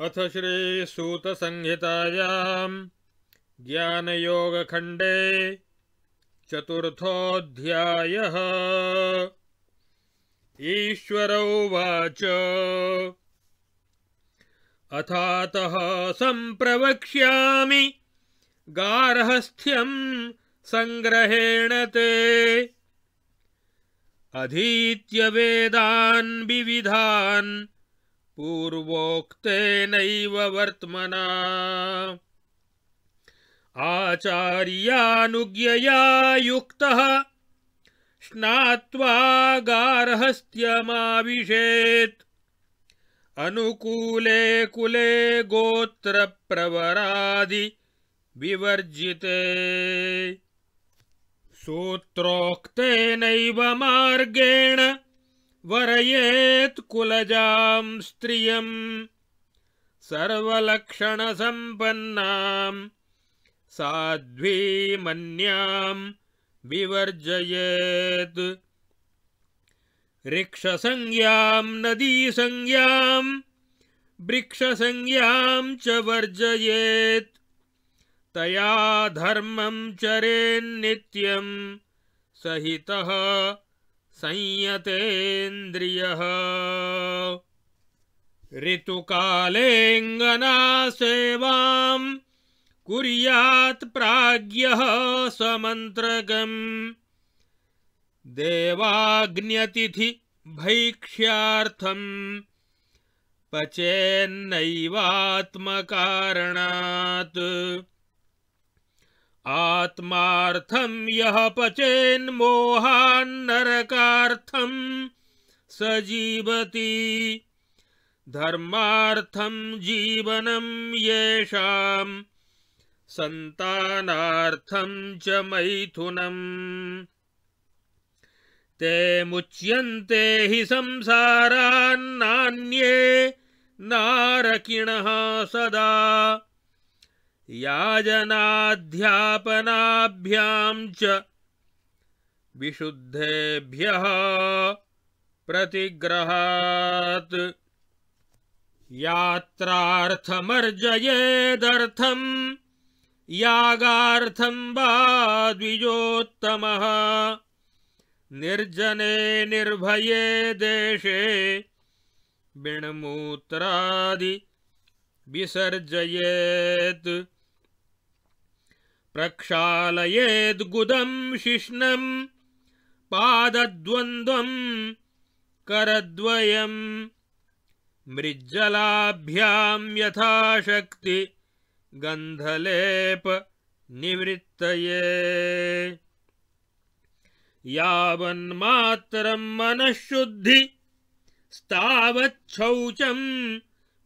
अथ श्रीसूतसंहितायाम् ज्ञानयोगखण्डे चतुर्थोऽध्यायः ईश्वरौ वाच अथातः सम्प्रवक्ष्यामि गार्हस्थ्यम् सङ्ग्रहेण ते वेदान् विविधान् पूर्वोक्तेनैव वर्त्मना आचार्यानुज्ञया युक्तः स्नात्वा गार्हस्त्यमाविशेत् अनुकूले कुले गोत्रप्रवरादि विवर्जिते सूत्रोक्तेनैव मार्गेण कुलजाम् स्त्रियम् सर्वलक्षणसम्पन्नाम् साध्वीमन्याम् विवर्जयेत् रिक्षसञ्ज्ञाम् नदीसंज्ञाम् वृक्षसंज्ञाम् च वर्जयेत् तया धर्मम् चरेन्नित्यम् सहितः संयतेन्द्रियः ऋतुकालेऽङ्गना सेवाम् प्राज्ञः समन्त्रगम् देवाग्न्यतिथिभैक्ष्यार्थम् पचेन्नैवात्मकारणात् आत्मार्थम् यः मोहान् नरकार्थम् स जीवति धर्मार्थं जीवनं येषाम् सन्तानार्थं च मैथुनम् ते मुच्यन्ते हि संसारान् नान्ये नारकिणः सदा याजनाध्यापनाभ्यां च विशुद्धेभ्यः प्रतिग्रहात् यात्रार्थमर्जयेदर्थम् यागार्थम् वा द्विजोत्तमः निर्जने निर्भये देशे विणमूत्रादि विसर्जयेत् प्रक्षालयेद्गुदम् शिश्नम् पादद्वन्द्वम् करद्वयम् मृज्जलाभ्यां यथाशक्ति गन्धलेप निवृत्तये मनःशुद्धि स्तावच्छौचम्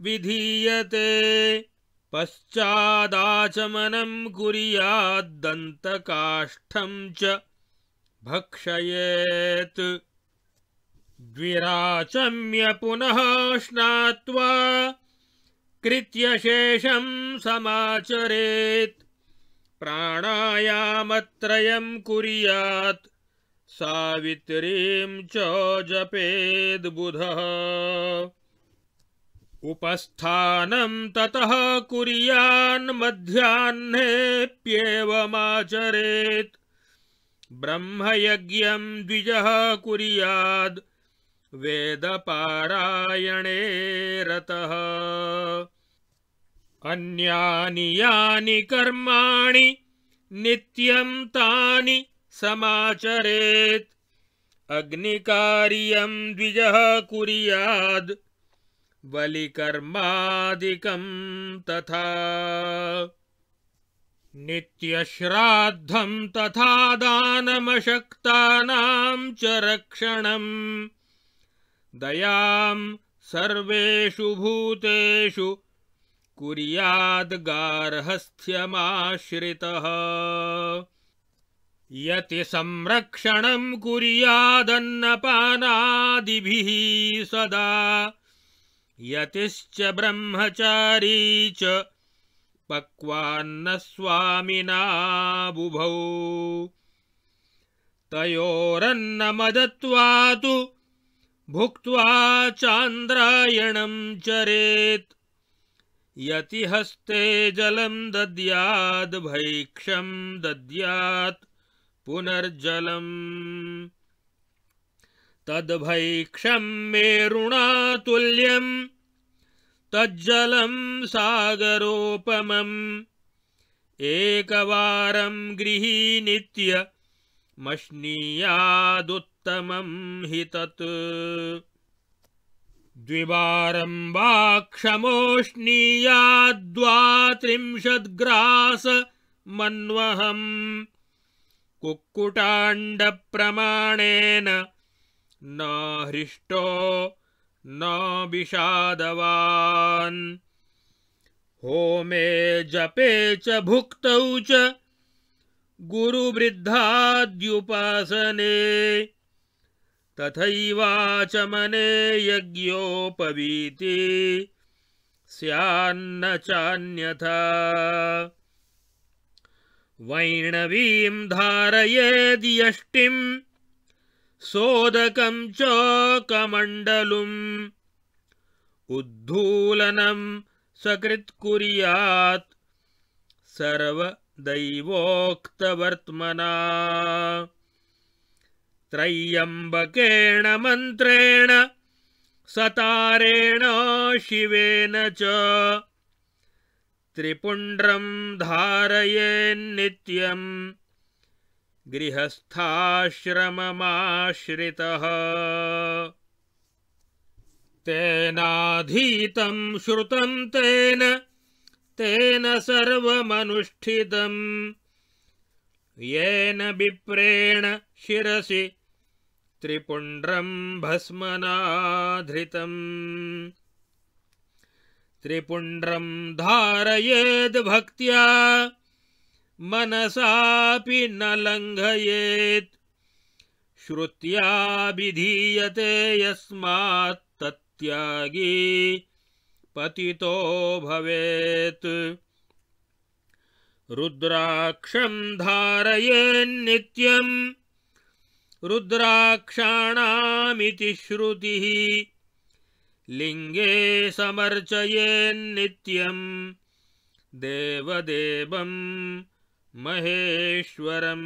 विधीयते पश्चादाचमनं कुर्याद् च भक्षयेत् द्विराचम्य पुनः स्नात्वा कृत्यशेषं समाचरेत् प्राणायामत्रयम् कुर्यात् सावित्रीं च जपेद् उपस्थानं ततः कुर्यान्मध्याह्नेऽप्येवमाचरेत् ब्रह्मयज्ञं द्विजः कुर्याद् वेदपारायणे रतः अन्यानि यानि कर्माणि नित्यं तानि समाचरेत् अग्निकार्यं द्विजः कुर्याद् बलिकर्मादिकं तथा नित्यश्राद्धं तथा दानमशक्तानां च रक्षणं दयां सर्वेषु भूतेषु कुर्याद्गार्हस्थ्यमाश्रितः यति संरक्षणम् कुर्यादन्नपानादिभिः सदा यतिश्च ब्रह्मचारी च स्वामिना तयोरन्न मदत्वा तु भुक्त्वा चान्द्रायणम् चरेत् यतिहस्ते जलम् दद्याद्भैक्षम् दद्यात् पुनर्जलम् तद्भैक्षम् मे रुणातुल्यम् तज्जलं सागरोपमम् गृही नित्य मश्नीयादुत्तमं हि तत् द्विवारं वा मन्वहम् कुक्कुटाण्डप्रमाणेन हृष्टो न विषादवान् होमे जपे च भुक्तौ च गुरुवृद्धाद्युपासने तथैवाचमने यज्ञोपवीति स्यान्न चान्यथा वैणवीं धारयेद्यष्टिम् सोदकम् चोकमण्डलुम् उद्धूलनं उद्धूलनम् सकृत्कुर्यात् सर्वदैवोक्तवर्त्मना त्रय्यम्बकेण मन्त्रेण सतारेण शिवेन च त्रिपुण्ड्रम् धारयेन्नित्यम् गृहस्थाश्रममाश्रितः तेनाधीतं श्रुतं तेन तेन सर्वमनुष्ठितम् येन विप्रेण शिरसि त्रिपुण्ड्रं भस्मनाधृतम् त्रिपुण्ड्रं धारयेद्भक्त्या मनसापि न लङ्घयेत् श्रुत्याभिधीयते तत्यागी पतितो भवेत् रुद्राक्षं धारयेन्नित्यम् रुद्राक्षाणामिति श्रुतिः लिङ्गे समर्चयेन्नित्यम् देवदेवम् महेश्वरम्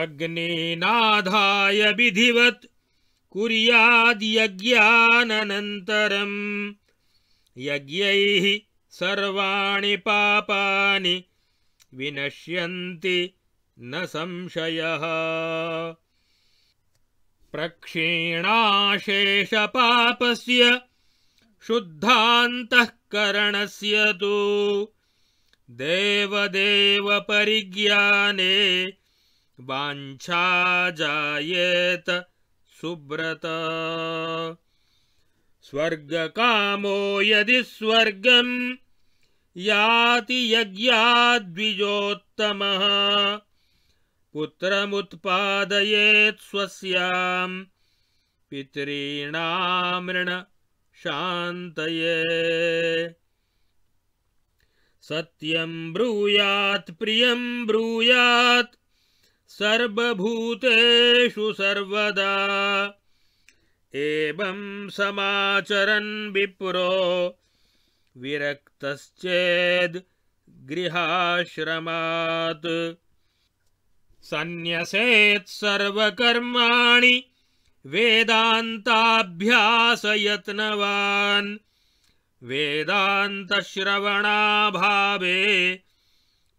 अग्नेनाधाय विधिवत् कुर्याद्यज्ञानन्तरम् यज्ञैः सर्वाणि पापानि विनश्यन्ति न संशयः प्रक्षीणाशेषपापस्य शुद्धान्तःकरणस्य तु परिज्ञाने देवदेवपरिज्ञाने जायेत सुव्रता स्वर्गकामो यदि स्वर्गम् याति यज्ञाद्विजोत्तमः पुत्रमुत्पादयेत् स्वस्याम् पितॄणामृण शान्तये सत्यं ब्रूयात् प्रियं ब्रूयात् सर्वभूतेषु सर्वदा एवं समाचरन् विप्रो विरक्तश्चेद् गृहाश्रमात् सर्वकर्माणि वेदान्ताभ्यासयत्नवान् वेदान्तश्रवणाभावे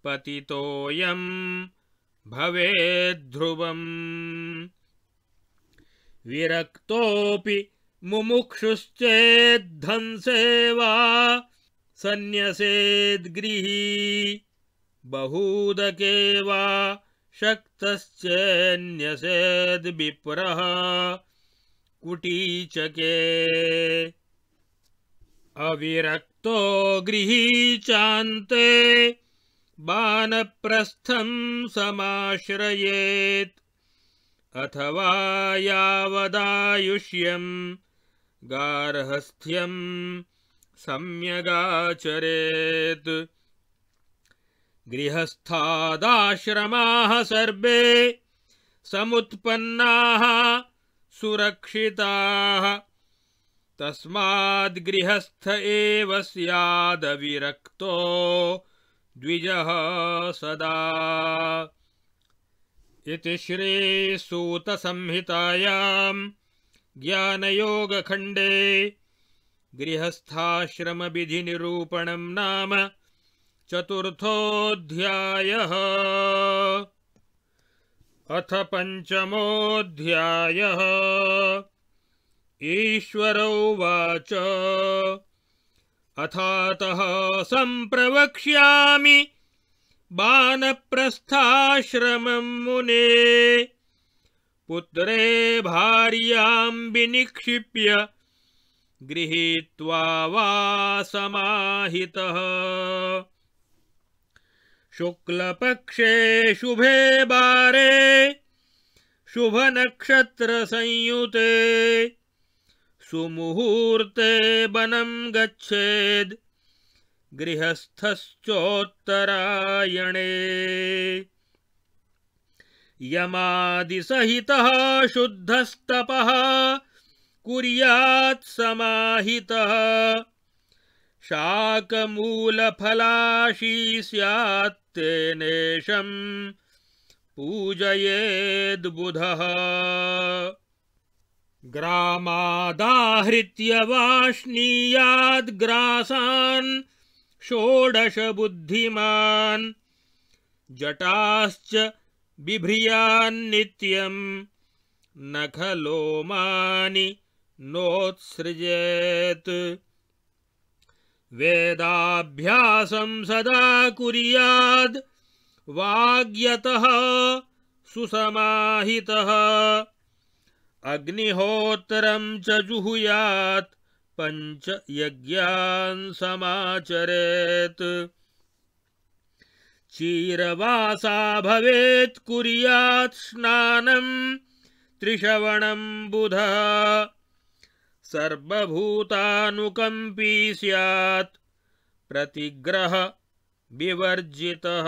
पतितोऽयं भवेद्ध्रुवम् विरक्तोऽपि मुमुक्षुश्चेद्धंसे वा सन्यसेद्गृही बहूदके वा शक्तश्चेऽन्यसेद्विप्रः कुटीचके अविरक्तो गृही चान्ते बाणप्रस्थं समाश्रयेत् अथवा यावदायुष्यं सम्यगाचरेत। सम्यगाचरेत् गृहस्थादाश्रमाः सर्वे समुत्पन्नाः सुरक्षिताः तस्माद्गृहस्थ एव स्यादविरक्तो द्विजः सदा इति श्रीसूतसंहितायां ज्ञानयोगखण्डे गृहस्थाश्रमविधिनिरूपणं नाम चतुर्थोऽध्यायः अथ पञ्चमोऽध्यायः ईश्वरौ वाच अथा सम्प्रवक्ष्यामि बाणप्रस्थाश्रमम् मुने पुत्रे भार्याम् विनिक्षिप्य गृहीत्वा वा समाहितः शुक्लपक्षे शुभे बारे शुभनक्षत्रसंयुते सुमुहूर्ते वनं गच्छेद् गृहस्थश्चोत्तरायणे यमादिसहितः शुद्धस्तपः कुर्यात् समाहितः शाकमूलफलाशी तेनेशम् पूजयेद्बुधः ग्रामादाहृत्य वाष्णीयाद्ग्रासान् षोडशबुद्धिमान् जटाश्च बिभ्रियान्नित्यम् न खलोमानि नोत्सृजेत् वेदाभ्यासं सदा कुर्याद् वाग्यतः सुसमाहितः अग्निहोत्रं च जुहुयात् पञ्च यज्ञान् समाचरेत् क्षीरवासा कुर्यात् स्नानम् त्रिशवणं बुधा सर्वभूतानुकम्पी स्यात् प्रतिग्रह विवर्जितः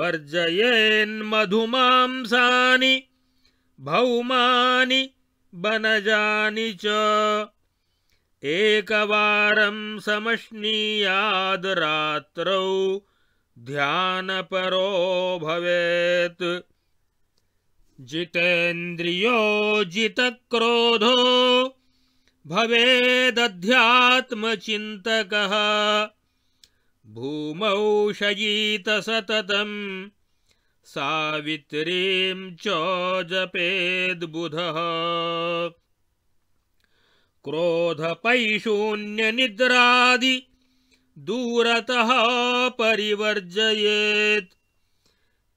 वर्जयेन्मधुमांसानि भौमानि वनजानि च एकवारं समश्नीयाद् रात्रौ ध्यानपरो भवेत् जितेन्द्रियो जितक्रोधो भवेदध्यात्मचिन्तकः भूमौ शयीत सावित्रीं च जपेद्बुधः क्रोधपैशून्यनिद्रादि दूरतः परिवर्जयेत्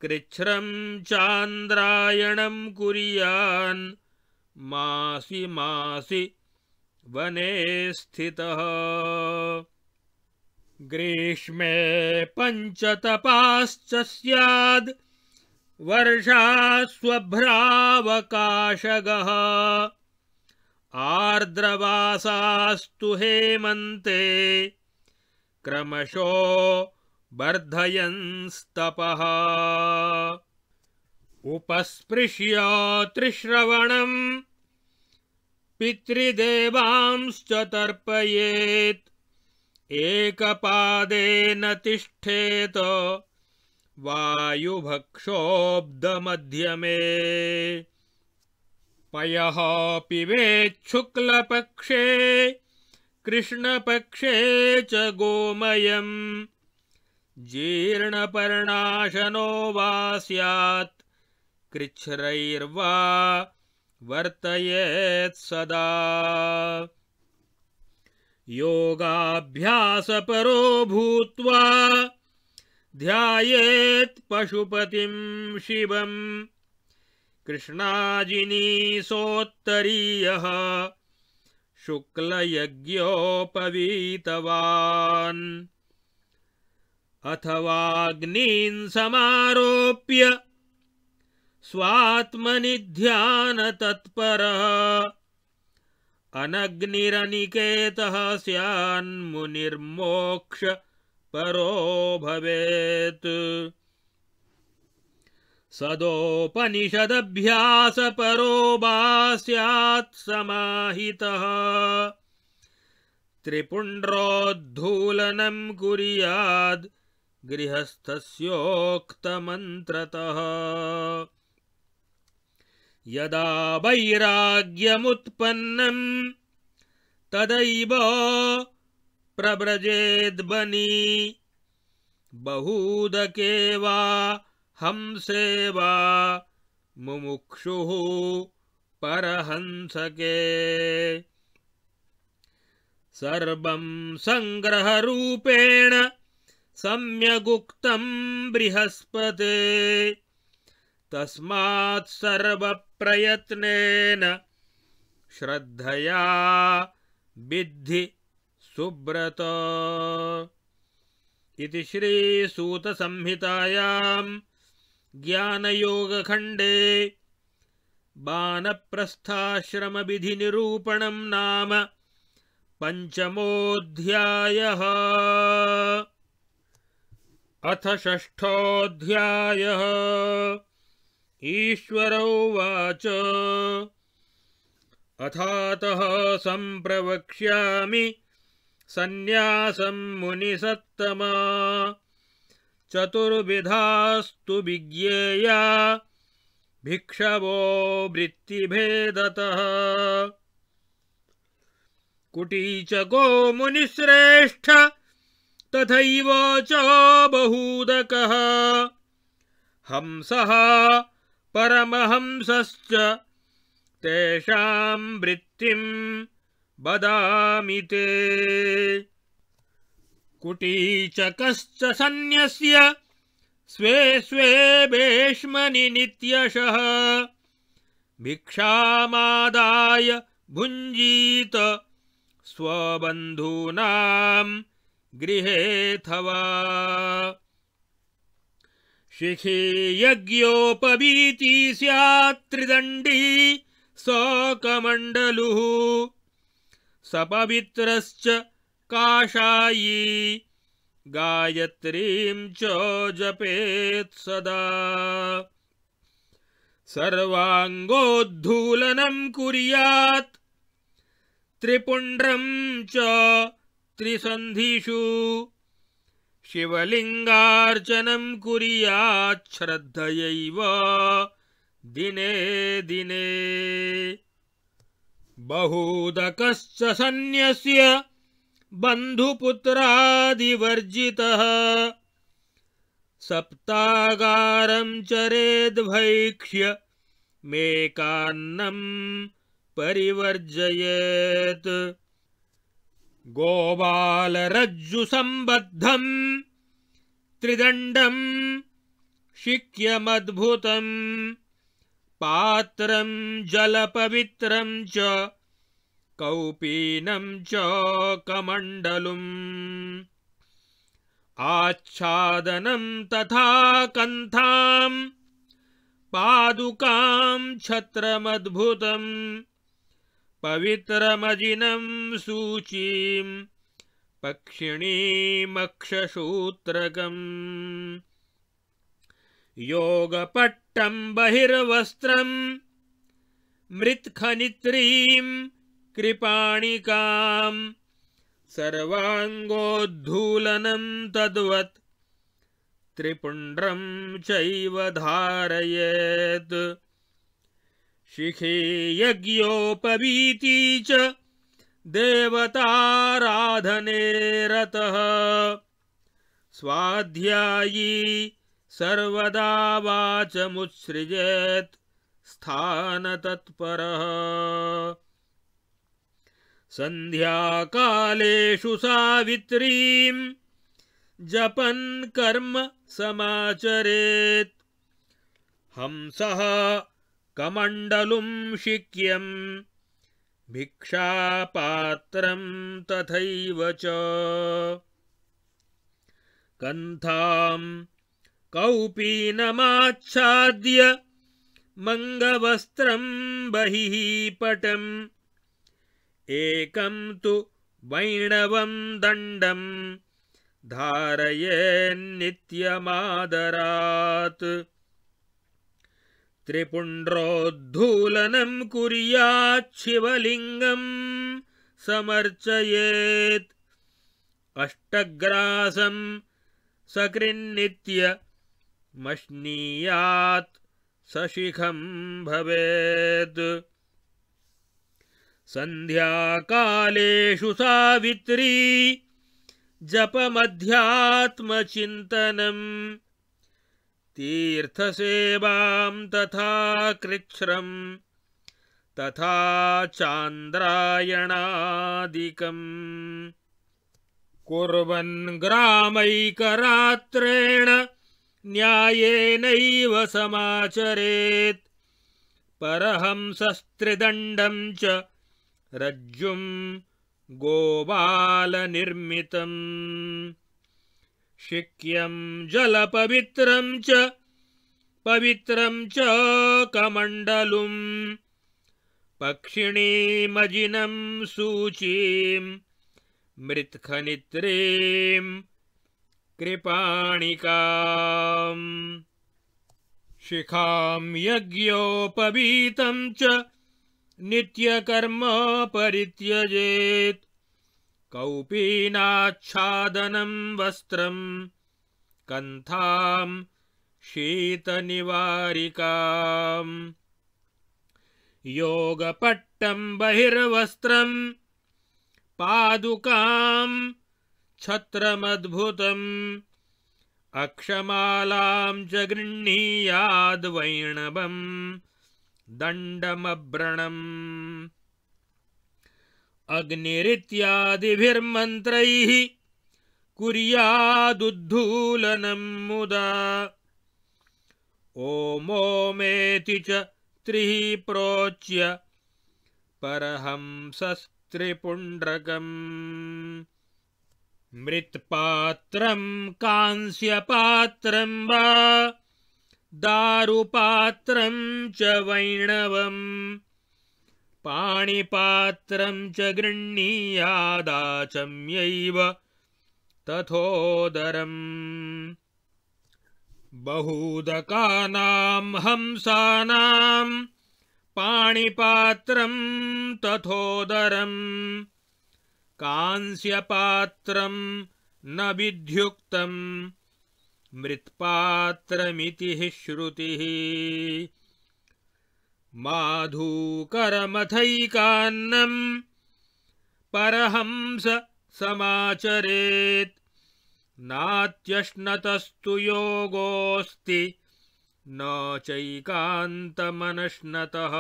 कृच्छ्रं चान्द्रायणं कुर्यान् मासि मासि वने स्थितः ग्रीष्मे पञ्चतपाश्च स्याद् वर्षास्वभ्रावकाशगः आर्द्रवासास्तु हेमन्ते क्रमशो वर्धयन्स्तपः उपस्पृश्य त्रिश्रवणम् पितृदेवांश्च तर्पयेत् एकपादेन तिष्ठेत वायुभक्षोब्दमध्यमे पयः पिवेच्छुक्लपक्षे कृष्णपक्षे च गोमयम् जीर्णपर्णाशनो वा स्यात् कृच्छ्रैर्वा सदा योगाभ्यासपरो भूत्वा ध्यायेत् पशुपतिं शिवम् कृष्णाजिनीसोत्तरीयः शुक्लयज्ञोपवीतवान् अथवाग्नीम्समारोप्य स्वात्मनि ध्यानतत्परः अनग्निरनिकेतः स्यान्मुनिर्मोक्ष परो भवेत् सदोपनिषदभ्यासपरो स्यात् समाहितः त्रिपुण्ड्रोद्धूलनं कुर्याद् गृहस्थस्योक्तमन्त्रतः यदा वैराग्यमुत्पन्नम् तदैव प्रव्रजेद्मनी बहूदके वा हंसे वा मुमुक्षुः परहंसके सर्वं सङ्ग्रहरूपेण सम्यगुक्तं बृहस्पते तस्मात् सर्वप्रयत्नेन श्रद्धया बिद्धि सुब्रतो इति श्रीसूतसंहितायाम् ज्ञानयोगखण्डे बाणप्रस्थाश्रमविधिनिरूपणम् नाम पञ्चमोऽध्यायः अथ षष्ठोऽध्यायः ईश्वरौ वाच अथातः सम्प्रवक्ष्यामि सन्न्यासम् मुनिसत्तमा चतुर्विधास्तु विज्ञेया भिक्षवो वृत्तिभेदतः कुटीचको मुनिश्रेष्ठ तथैव च बहूदकः हंसः परमहंसश्च तेषाम् वृत्तिम् बदामि ते कुटीचकश्च सन्न्यस्य स्वे स्वे नित्यशः भिक्षामादाय भुञ्जीत स्वबन्धूनां गृहेऽथवा शिखे यज्ञोपबीति स्यात् त्रिदण्डी सकमण्डलुः सपवित्रश्च काषायी गायत्रीं च जपेत् सदा सर्वाङ्गोद्धूलनं कुर्यात् त्रिपुण्ड्रं च त्रिसन्धिषु शिवलिङ्गार्चनं कुर्याच्छ्रद्धयैव दिने दिने बहूदकश्च सन्न्यस्य बन्धुपुत्रादिवर्जितः सप्तागारं चरेद्भैक्ष्य मेकान्नम् परिवर्जयेत् गोपालरज्जुसम्बद्धम् त्रिदण्डम् शिक्यमद्भुतम् पात्रं जलपवित्रं च कौपीनं च कमण्डलुम् आच्छादनं तथा कन्थाम् पादुकां छत्रमद्भुतं पवित्रमजिनं सूचीम् पक्षिणीमक्षसूत्रकम् योगपट पट्टं बहिर्वस्त्रम् मृत्खनित्रीं कृपाणिकाम् सर्वाङ्गोद्धूलनं तद्वत् त्रिपुण्ड्रं चैव धारयेत् शिखे यज्ञोपवीति च देवताराधने रतः स्वाध्यायी सर्वदा वाचमुत्सृजेत् स्थानतत्परः सन्ध्याकालेषु सावित्रीम् जपन्कर्म समाचरेत् हंसः कमण्डलुं शिक्यम् भिक्षापात्रं तथैव च कन्थाम् कौपीनमाच्छाद्य मङ्गवस्त्रम् बहिः पटम् एकं तु वैणवम् दण्डम् धारयेन्नित्यमादरात् त्रिपुण्ड्रोद्धूलनम् कुर्याच्छिवलिङ्गम् समर्चयेत् अष्टग्रासं सकृन्नित्य मश्नीयात् सशिखं भवेत् सन्ध्याकालेषु सावित्री जपमध्यात्मचिन्तनम् तीर्थसेवां तथा कृच्छ्रम् तथा चान्द्रायणादिकम् कुर्वन् ग्रामैकरात्रेण न्यायेनैव समाचरेत् परहंसस्त्रिदण्डं च रज्जुं गोपालनिर्मितम् शिक्यं जलपवित्रं च पवित्रं च कमण्डलुम् मजिनं सूचीम् मृत्खनित्रीम् कृपाणिकाम् शिखां यज्ञोपवीतम् च नित्यकर्म परित्यजेत् कौपीनाच्छादनम् वस्त्रं कन्थाम् शीतनिवारिकाम् योगपट्टम् बहिर्वस्त्रम् पादुकाम् छत्रमद्भुतम् अक्षमालां च गृह्णीयाद्वैणवम् दण्डमब्रणम् अग्निरित्यादिभिर्मन्त्रैः कुर्यादुद्धूलनं मुदा ओमोमेति च त्रिः प्रोच्य परहंसस्त्रिपुण्ड्रकम् मृत्पात्रम् कांस्यपात्रम् वा दारुपात्रम् च वैणवम् पाणिपात्रम् च गृह्णीयादाचम्यैव तथोदरम् बहूदकानाम् हंसानाम् पाणिपात्रम् तथोदरम् कांस्यपात्रम् न विध्युक्तम् मृत्पात्रमिति हि श्रुतिः माधूकरमथैकान्नम् परहंस समाचरेत् नात्यश्नतस्तु योगोऽस्ति न चैकान्तमनश्नतः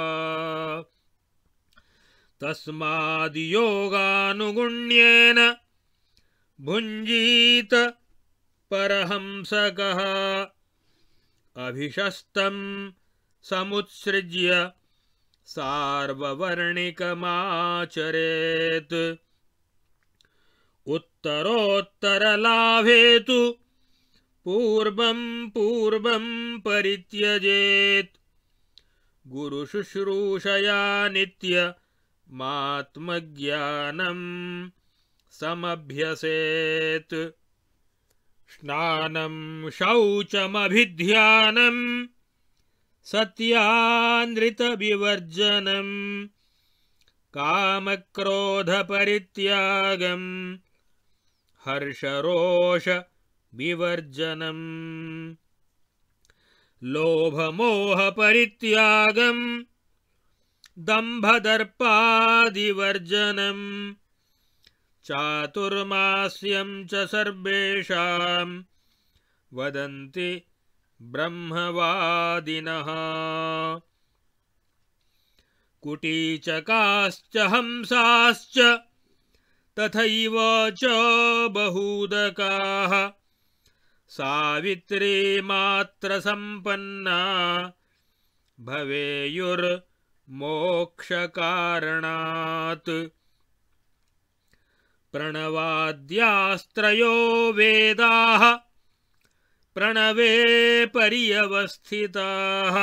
अस्मादियोगानुगुण्येन भुञ्जीत परहंसकः अभिशस्तं समुत्सृज्य सार्ववर्णिकमाचरेत् उत्तरोत्तरलाभेतु पूर्वं पूर्वं परित्यजेत् गुरुशुश्रूषया नित्य मात्मज्ञानम् समभ्यसेत् स्नानं शौचमभिध्यानम् सत्यान्द्रितविवर्जनम् कामक्रोधपरित्यागम् हर्षरोष विवर्जनम् लोभमोहपरित्यागम् दम्भदर्पादिवर्जनम् चातुर्मास्यम् च सर्वेषाम् वदन्ति ब्रह्मवादिनः कुटीचकाश्च हंसाश्च तथैव च बहूदकाः सावित्रीमात्रसम्पन्ना भवेयुर् मोक्षकारणात् प्रणवाद्यास्त्रयो वेदाः प्रणवे पर्यवस्थिताः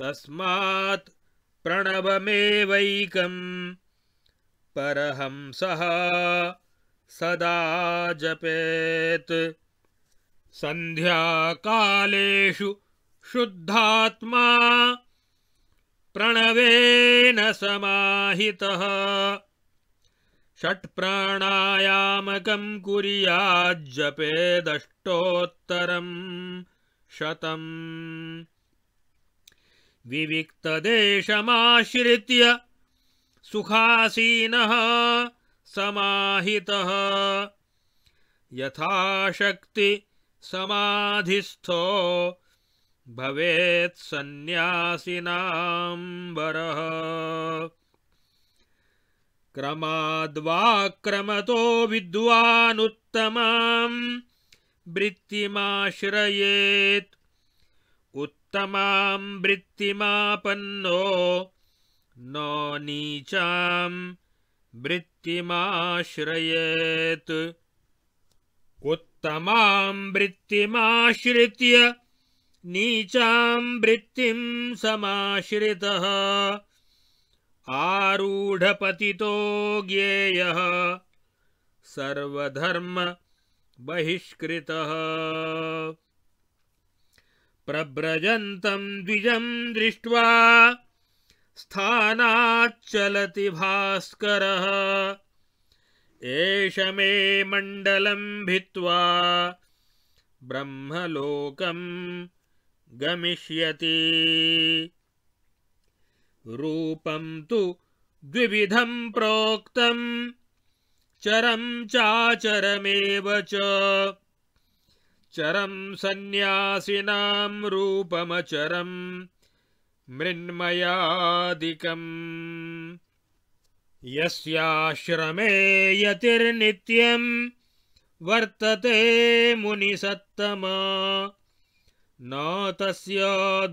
तस्मात् प्रणवमेवैकम् परहंसः सदा जपेत् सन्ध्याकालेषु शुद्धात्मा प्रणवेन समाहितः षट्प्राणायामकं कुर्याज्जपे दष्टोत्तरम् शतम् विविक्तदेशमाश्रित्य सुखासीनः समाहितः यथाशक्ति समाधिस्थो भवेत्सन्न्यासिनाम्बरः क्रमाद्वाक्रमतो विद्वानुत्तमाम् वृत्तिमाश्रयेत् उत्तमाम् वृत्तिमापन्नो न नीचाम् वृत्तिमाश्रयेत् उत्तमाम् वृत्तिमाश्रित्य नीचां वृत्तिं समाश्रितः आरूढपतितो ज्ञेयः बहिष्कृतः प्रव्रजन्तं द्विजं दृष्ट्वा स्थानाच्चलति भास्करः एष मे मण्डलं भित्त्वा ब्रह्मलोकम् गमिष्यति रूपं तु द्विविधं प्रोक्तं चरं चाचरमेव च चरं सन्न्यासिनां रूपमचरं मृण्मयादिकम् यस्याश्रमे यतिर्नित्यं वर्तते मुनिसत्तमा न तस्य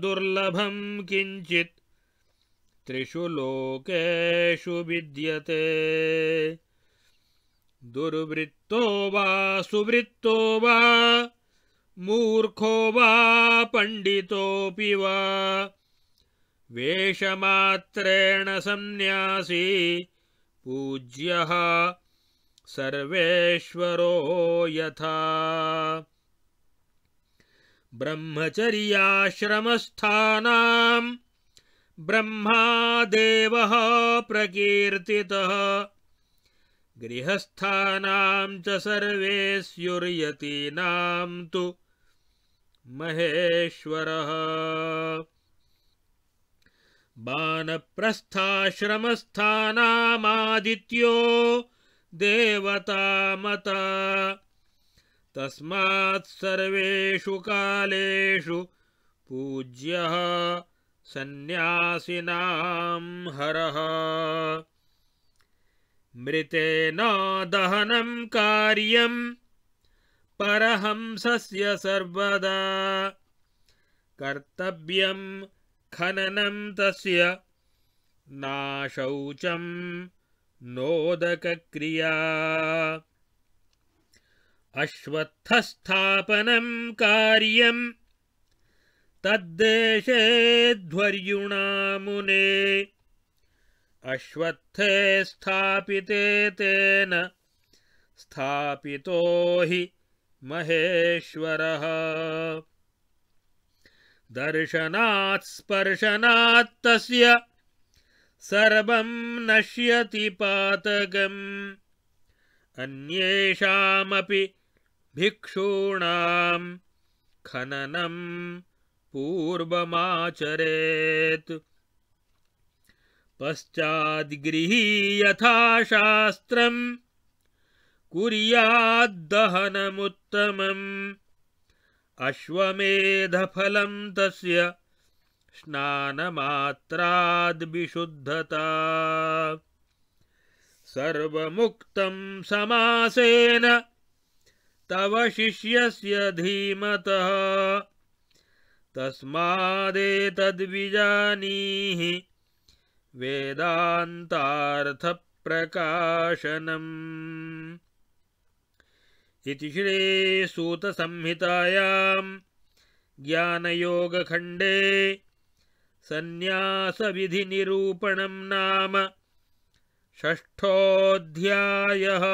दुर्लभं किञ्चित् त्रिषु लोकेषु विद्यते दुर्वृत्तो वा सुवृत्तो वा मूर्खो वा पण्डितोऽपि वा वेषमात्रेण सन्न्यासी पूज्यः सर्वेश्वरो यथा ब्रह्मचर्याश्रमस्थानां ब्रह्मादेवः प्रकीर्तितः गृहस्थानां च सर्वे स्युर्यतीनां तु महेश्वरः बाणप्रस्थाश्रमस्थानामादित्यो देवतामता तस्मात् सर्वेषु कालेषु पूज्यः सन्न्यासिनां हरः मृतेन दहनं परहं परहंसस्य सर्वदा कर्तव्यं खननं तस्य नाशौचं नोदकक्रिया अश्वत्थस्थापनं कार्यम् तद्देशे ध्वर्युणा मुने अश्वत्थे स्थापिते तेन स्थापितो हि महेश्वरः दर्शनात् स्पर्शनात् तस्य सर्वं नश्यति पातकम् अन्येषामपि भिक्षूणां खननं पूर्वमाचरेत् पश्चाद्गृही यथा शास्त्रम् कुर्याद्दहनमुत्तमम् अश्वमेधफलं तस्य स्नानमात्राद्विशुद्धता सर्वमुक्तं समासेन तव शिष्यस्य धीमतः तस्मादेतद्विजानीहि वेदान्तार्थप्रकाशनम् इति श्रीसूतसंहितायां ज्ञानयोगखण्डे संन्यासविधिनिरूपणं नाम षष्ठोऽध्यायः